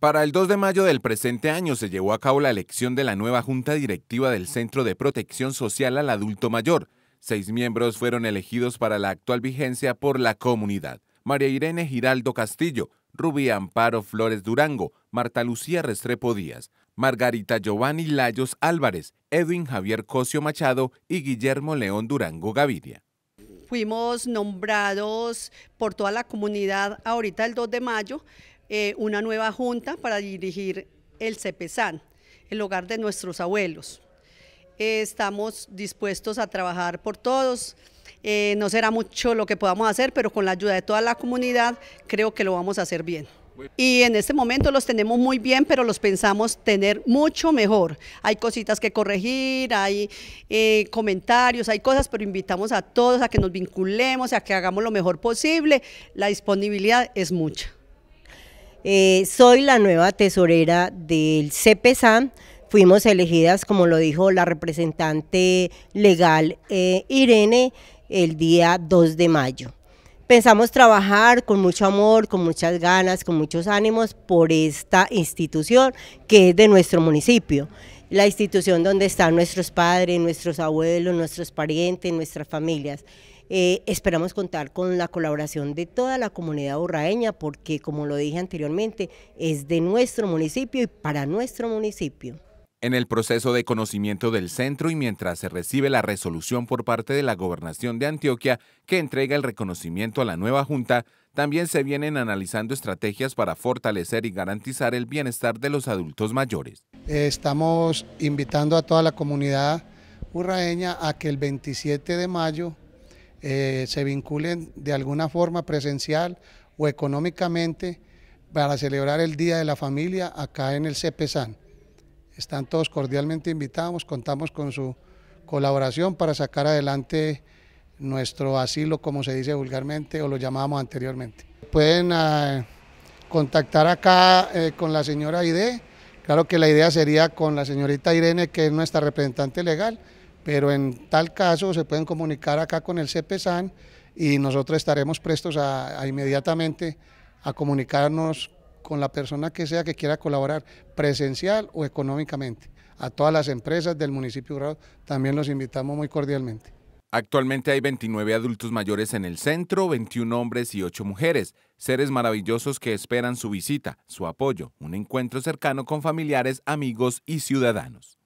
Para el 2 de mayo del presente año se llevó a cabo la elección de la nueva Junta Directiva del Centro de Protección Social al Adulto Mayor. Seis miembros fueron elegidos para la actual vigencia por la comunidad. María Irene Giraldo Castillo, Rubí Amparo Flores Durango, Marta Lucía Restrepo Díaz, Margarita Giovanni Layos Álvarez, Edwin Javier Cosio Machado y Guillermo León Durango Gaviria fuimos nombrados por toda la comunidad ahorita el 2 de mayo eh, una nueva junta para dirigir el CEPESAN, el hogar de nuestros abuelos. estamos dispuestos a trabajar por todos. Eh, no será mucho lo que podamos hacer, pero con la ayuda de toda la comunidad creo que lo vamos a hacer bien. Y en este momento los tenemos muy bien, pero los pensamos tener mucho mejor. Hay cositas que corregir, hay eh, comentarios, hay cosas, pero invitamos a todos a que nos vinculemos, a que hagamos lo mejor posible. La disponibilidad es mucha. Eh, soy la nueva tesorera del CPSA. Fuimos elegidas, como lo dijo la representante legal eh, Irene, el día 2 de mayo. Pensamos trabajar con mucho amor, con muchas ganas, con muchos ánimos por esta institución que es de nuestro municipio la institución donde están nuestros padres, nuestros abuelos, nuestros parientes, nuestras familias. Eh, esperamos contar con la colaboración de toda la comunidad urraeña porque, como lo dije anteriormente, es de nuestro municipio y para nuestro municipio. En el proceso de conocimiento del centro y mientras se recibe la resolución por parte de la Gobernación de Antioquia que entrega el reconocimiento a la nueva Junta, también se vienen analizando estrategias para fortalecer y garantizar el bienestar de los adultos mayores. Eh, estamos invitando a toda la comunidad urraeña a que el 27 de mayo eh, se vinculen de alguna forma presencial o económicamente para celebrar el Día de la Familia acá en el CEPESAN. Están todos cordialmente invitados, contamos con su colaboración para sacar adelante nuestro asilo, como se dice vulgarmente o lo llamábamos anteriormente. Pueden ah, contactar acá eh, con la señora Aide, claro que la idea sería con la señorita Irene, que es nuestra representante legal, pero en tal caso se pueden comunicar acá con el CPSAN y nosotros estaremos prestos a, inmediatamente a comunicarnos con la persona que sea que quiera colaborar presencial o económicamente. A todas las empresas del municipio de también los invitamos muy cordialmente. Actualmente hay 29 adultos mayores en el centro, 21 hombres y 8 mujeres, seres maravillosos que esperan su visita, su apoyo, un encuentro cercano con familiares, amigos y ciudadanos.